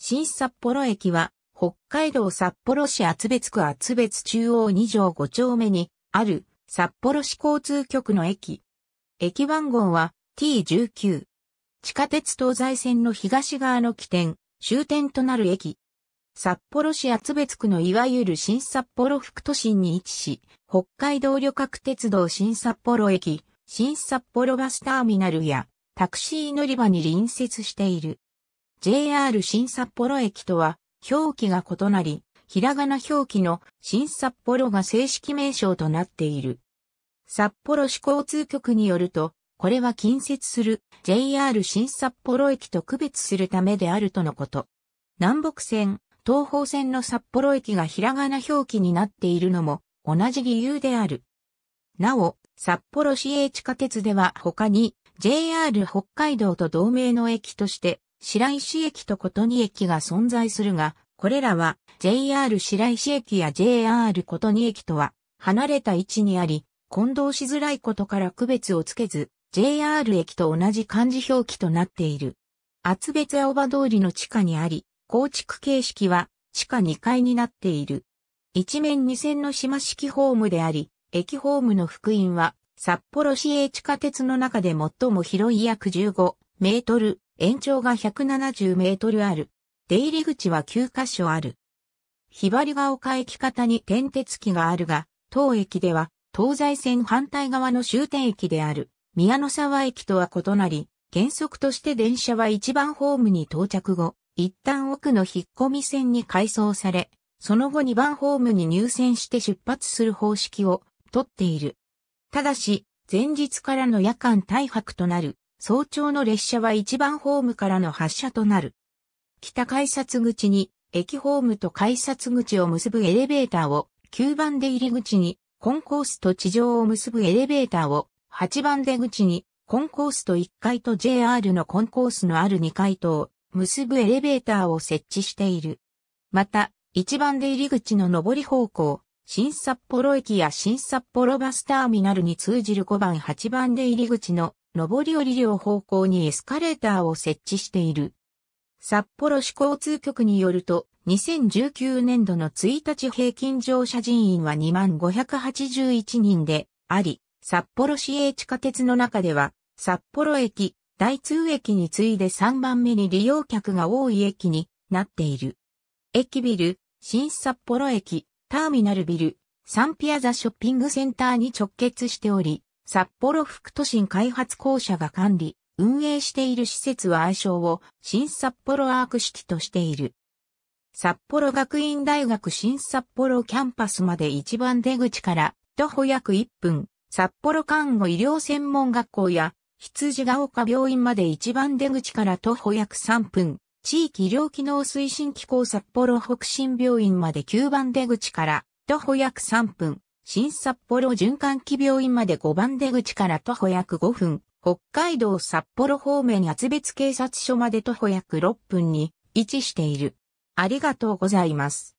新札幌駅は、北海道札幌市厚別区厚別中央2条5丁目にある札幌市交通局の駅。駅番号は T19。地下鉄東西線の東側の起点、終点となる駅。札幌市厚別区のいわゆる新札幌副都心に位置し、北海道旅客鉄道新札幌駅、新札幌バスターミナルやタクシー乗り場に隣接している。JR 新札幌駅とは表記が異なり、ひらがな表記の新札幌が正式名称となっている。札幌市交通局によると、これは近接する JR 新札幌駅と区別するためであるとのこと。南北線、東方線の札幌駅がひらがな表記になっているのも同じ理由である。なお、札幌市営地下鉄では他に JR 北海道と同名の駅として白石駅と琴似駅が存在するが、これらは JR 白石駅や JR 琴似駅とは離れた位置にあり、混同しづらいことから区別をつけず、JR 駅と同じ漢字表記となっている。厚別青葉通りの地下にあり、構築形式は地下2階になっている。一面二線の島式ホームであり、駅ホームの福音は札幌市営地下鉄の中で最も広い約15メートル延長が170メートルある。出入り口は9カ所ある。ひばりが丘駅方に転鉄機があるが、当駅では東西線反対側の終点駅である宮の沢駅とは異なり、原則として電車は1番ホームに到着後、一旦奥の引っ込み線に改装され、その後2番ホームに入線して出発する方式をとっている。ただし、前日からの夜間大泊となる早朝の列車は1番ホームからの発車となる。北改札口に、駅ホームと改札口を結ぶエレベーターを、9番出入り口に、コンコースと地上を結ぶエレベーターを、8番出口に、コンコースと1階と JR のコンコースのある2階とを結ぶエレベーターを設置している。また、1番出入り口の上り方向、新札幌駅や新札幌バスターミナルに通じる5番8番出入り口の上り降り両方向にエスカレーターを設置している。札幌市交通局によると、2019年度の1日平均乗車人員は2581人であり、札幌市営地下鉄の中では、札幌駅、大通駅に次いで3番目に利用客が多い駅になっている。駅ビル、新札幌駅、ターミナルビル、サンピアザショッピングセンターに直結しており、札幌副都心開発公社が管理、運営している施設は愛称を新札幌アークシティとしている。札幌学院大学新札幌キャンパスまで一番出口から徒歩約1分、札幌看護医療専門学校や羊ヶ丘病院まで一番出口から徒歩約3分、地域医療機能推進機構札幌北新病院まで9番出口から徒歩約3分、新札幌循環器病院まで5番出口から徒歩約5分、北海道札幌方面厚別警察署まで徒歩約6分に位置している。ありがとうございます。